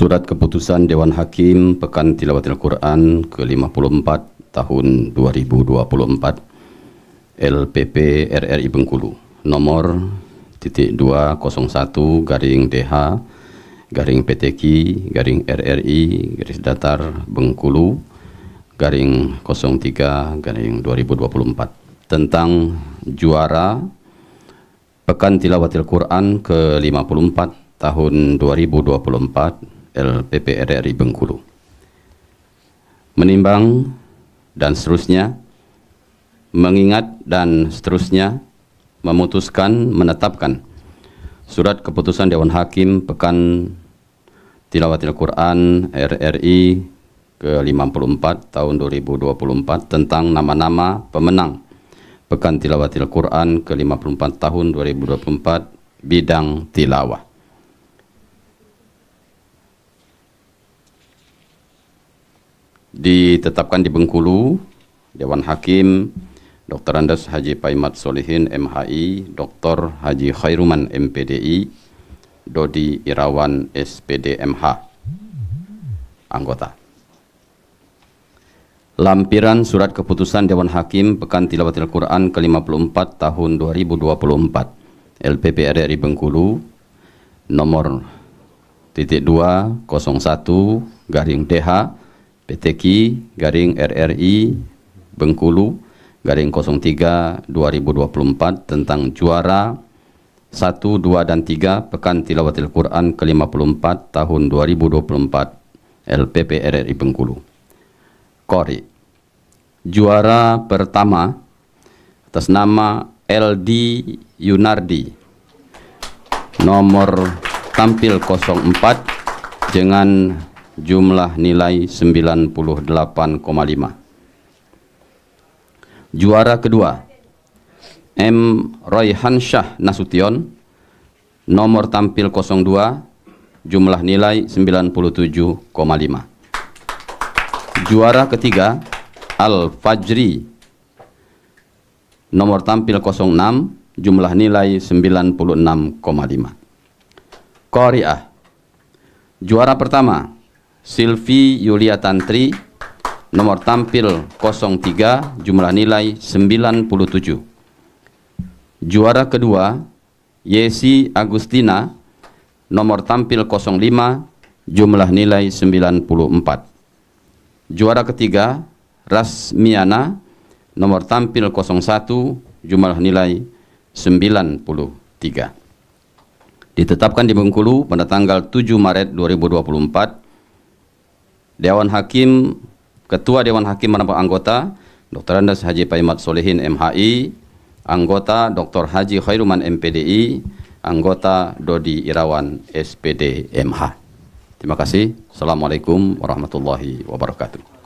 Surat Keputusan Dewan Hakim Pekan Tilawatil Quran ke-54 tahun 2024 LPP RRI Bengkulu nomor titik 201 garing DH garing PTQ garing RRI garis datar Bengkulu garing 03 garing 2024 tentang juara Pekan Tilawatil Quran ke-54 tahun 2024 LPP RRI Bengkulu menimbang dan seterusnya mengingat dan seterusnya memutuskan menetapkan surat keputusan Dewan Hakim Pekan Tilawatil Quran RRI ke-54 tahun 2024 tentang nama-nama pemenang Pekan Tilawatil Quran ke-54 tahun 2024 bidang tilawah. ditetapkan di Bengkulu, Dewan Hakim Dr. Andes Haji Paimat Solihin MHI, Dr. Haji Khairuman MPDI, Dodi Irawan SPDMH, anggota. Lampiran Surat Keputusan Dewan Hakim Pekan Tilawatil Quran ke-54 tahun 2024 LPP RRI Bengkulu nomor titik 201 garing DH PTKI garing RRI Bengkulu garing 03 2024 tentang juara 1, 2, dan 3 Pekan Tilawatil Quran ke-54 tahun 2024 LPP RRI Bengkulu. Kori. Juara pertama atas nama LD Yunardi nomor tampil 04 dengan jumlah nilai 98,5 juara kedua M. Royhan Syah Nasution nomor tampil 02 jumlah nilai 97,5 juara ketiga Al Fajri nomor tampil 06 jumlah nilai 96,5 Korea juara pertama Silvi Yulia Tantri nomor tampil 03 jumlah nilai 97 Juara kedua Yesi Agustina nomor tampil 05 jumlah nilai 94 Juara ketiga Rasmiana nomor tampil 01 jumlah nilai 93 ditetapkan di Bengkulu pada tanggal 7 Maret 2024 Dewan Hakim, Ketua Dewan Hakim menambah anggota Dr. Andas Haji Paimat Solehin MHI, anggota Dr. Haji Khairuman MPDI, anggota Dodi Irawan SPD MH. Terima kasih. Assalamualaikum warahmatullahi wabarakatuh.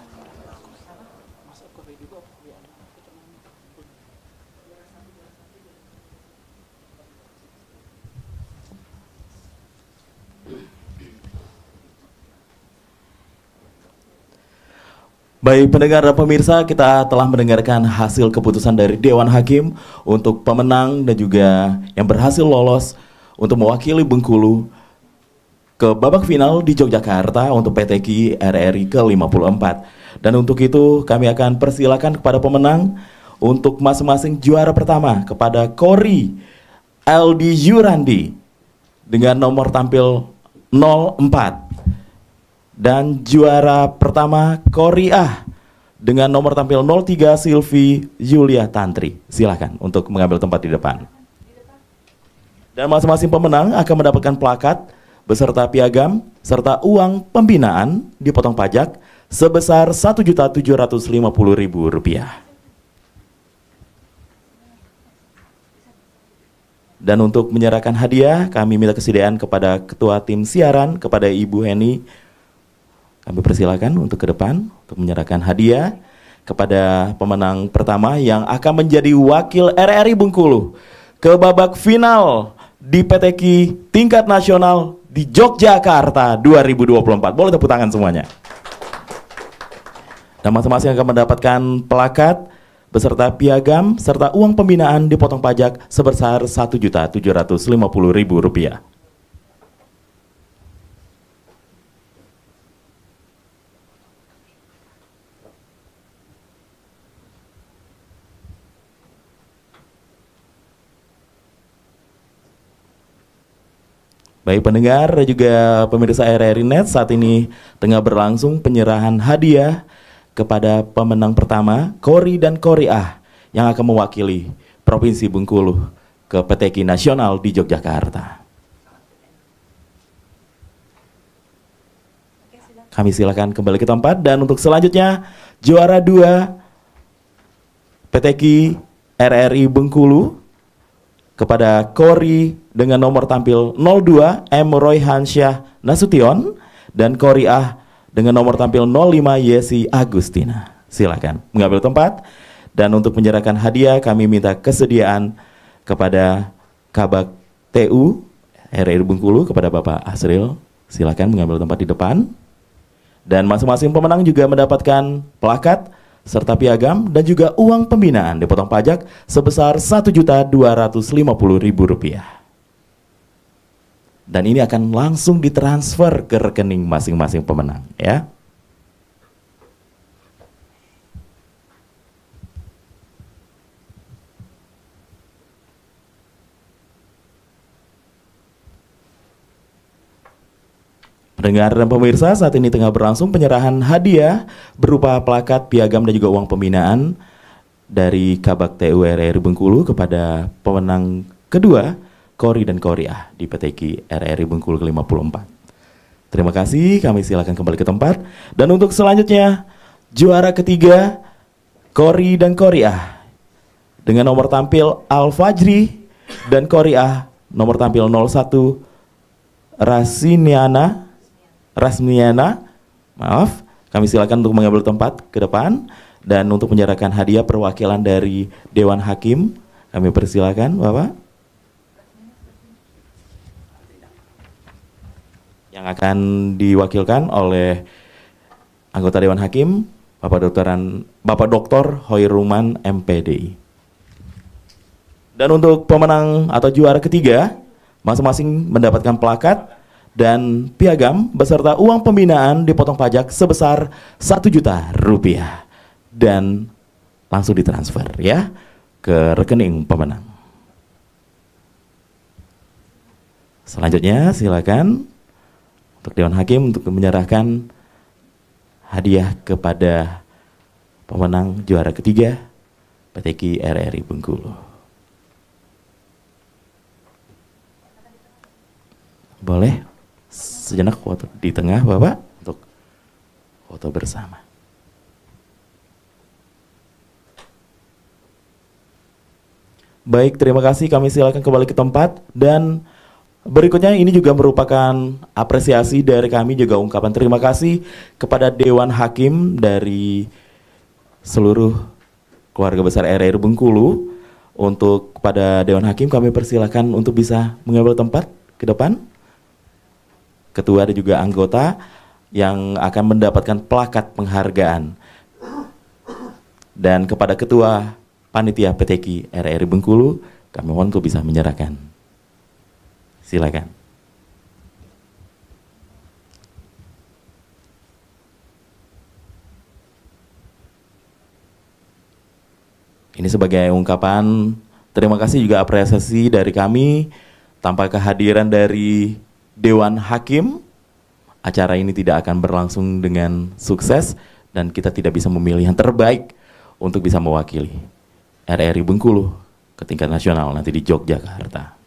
Baik pendengar dan pemirsa, kita telah mendengarkan hasil keputusan dari Dewan Hakim untuk pemenang dan juga yang berhasil lolos untuk mewakili Bengkulu ke babak final di Yogyakarta untuk PTQ RRI ke-54. Dan untuk itu kami akan persilakan kepada pemenang untuk masing-masing juara pertama kepada Kori Aldi Yurandi dengan nomor tampil 04 dan juara pertama Korea ah dengan nomor tampil 03 Silvi Yulia Tantri. Silahkan untuk mengambil tempat di depan. Dan masing-masing pemenang akan mendapatkan plakat beserta piagam serta uang pembinaan dipotong pajak sebesar Rp1.750.000. Dan untuk menyerahkan hadiah, kami minta kesediaan kepada Ketua Tim Siaran, kepada Ibu Heni kami persilakan untuk ke depan untuk menyerahkan hadiah kepada pemenang pertama yang akan menjadi wakil RRI Bengkulu ke babak final di PTQ tingkat nasional di Yogyakarta 2024. Boleh tepuk tangan semuanya. Dan masing-masing akan mendapatkan pelakat beserta piagam serta uang pembinaan dipotong pajak sebesar Rp1.750.000. Baik pendengar dan juga pemirsa RRI Net, saat ini tengah berlangsung penyerahan hadiah kepada pemenang pertama, Kori dan Kori Ah yang akan mewakili Provinsi Bengkulu ke PTK Nasional di Yogyakarta. Kami silakan kembali ke tempat dan untuk selanjutnya juara dua PTK RRI Bengkulu kepada Kori dengan nomor tampil 02 M. roy hansyah Nasution dan Koriah dengan nomor tampil 05 Yesi Agustina. Silakan mengambil tempat dan untuk menyerahkan hadiah kami minta kesediaan kepada Kabak TU RR Bungkulu kepada Bapak Asril. Silakan mengambil tempat di depan. Dan masing-masing pemenang juga mendapatkan plakat serta piagam dan juga uang pembinaan dipotong pajak sebesar Rp1.250.000 dan ini akan langsung ditransfer ke rekening masing-masing pemenang ya. Pendengar dan pemirsa, saat ini tengah berlangsung penyerahan hadiah berupa plakat, piagam dan juga uang pembinaan dari Kabak TURR Bengkulu kepada pemenang kedua Kori dan Korea di PTK RRI Bengkulu ke-54. Terima kasih, kami silakan kembali ke tempat. Dan untuk selanjutnya, juara ketiga, Kori dan Korea Dengan nomor tampil Al-Fajri dan Korea nomor tampil 01, Rasiniana, Rasmiana, maaf, kami silakan untuk mengambil tempat ke depan dan untuk menyerahkan hadiah perwakilan dari Dewan Hakim, kami persilakan Bapak. yang akan diwakilkan oleh anggota Dewan Hakim Bapak Dokteran Bapak Doktor Hoiruman MPD. Dan untuk pemenang atau juara ketiga, masing-masing mendapatkan plakat dan piagam beserta uang pembinaan dipotong pajak sebesar satu juta rupiah dan langsung ditransfer ya ke rekening pemenang. Selanjutnya silakan untuk Dewan Hakim untuk menyerahkan hadiah kepada pemenang juara ketiga PTQ RRI Bengkulu. Boleh sejenak foto di tengah Bapak untuk foto bersama. Baik, terima kasih. Kami silakan kembali ke tempat dan Berikutnya ini juga merupakan apresiasi dari kami juga ungkapan terima kasih kepada Dewan Hakim dari seluruh keluarga besar RR Bengkulu untuk kepada Dewan Hakim kami persilahkan untuk bisa mengambil tempat ke depan. Ketua dan juga anggota yang akan mendapatkan plakat penghargaan. Dan kepada Ketua Panitia PTK RRI Bengkulu, kami mohon untuk bisa menyerahkan. Silakan. Ini sebagai ungkapan terima kasih juga apresiasi dari kami tanpa kehadiran dari Dewan Hakim acara ini tidak akan berlangsung dengan sukses dan kita tidak bisa memilih yang terbaik untuk bisa mewakili RRI Bengkulu ke tingkat nasional nanti di Yogyakarta.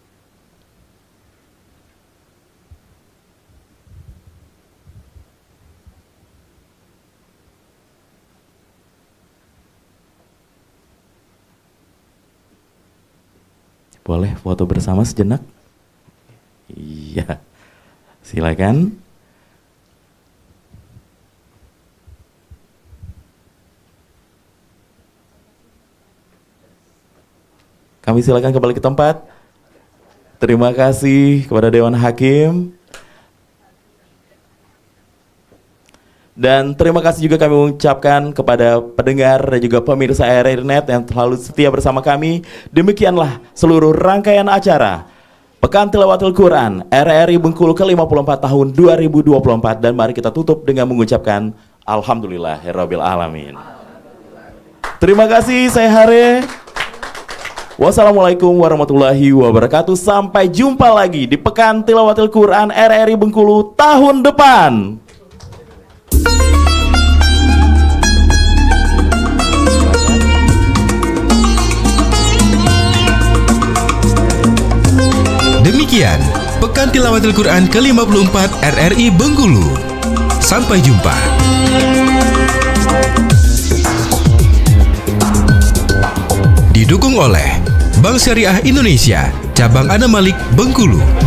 Boleh foto bersama sejenak? Iya. Silakan. Kami silakan kembali ke tempat. Terima kasih kepada Dewan Hakim. Dan terima kasih juga kami mengucapkan kepada pendengar dan juga pemirsa Net yang selalu setia bersama kami. Demikianlah seluruh rangkaian acara Pekan Tilawatil Quran RRI Bengkulu ke-54 tahun 2024 dan mari kita tutup dengan mengucapkan Alhamdulillah Herobil Alamin. Terima kasih saya Hare. Wassalamualaikum warahmatullahi wabarakatuh. Sampai jumpa lagi di Pekan Tilawatil Quran RRI Bengkulu tahun depan. sekian Pekan Tilawatil Quran ke-54 RRI Bengkulu. Sampai jumpa. didukung oleh Bank Syariah Indonesia, Cabang Anamalik Bengkulu.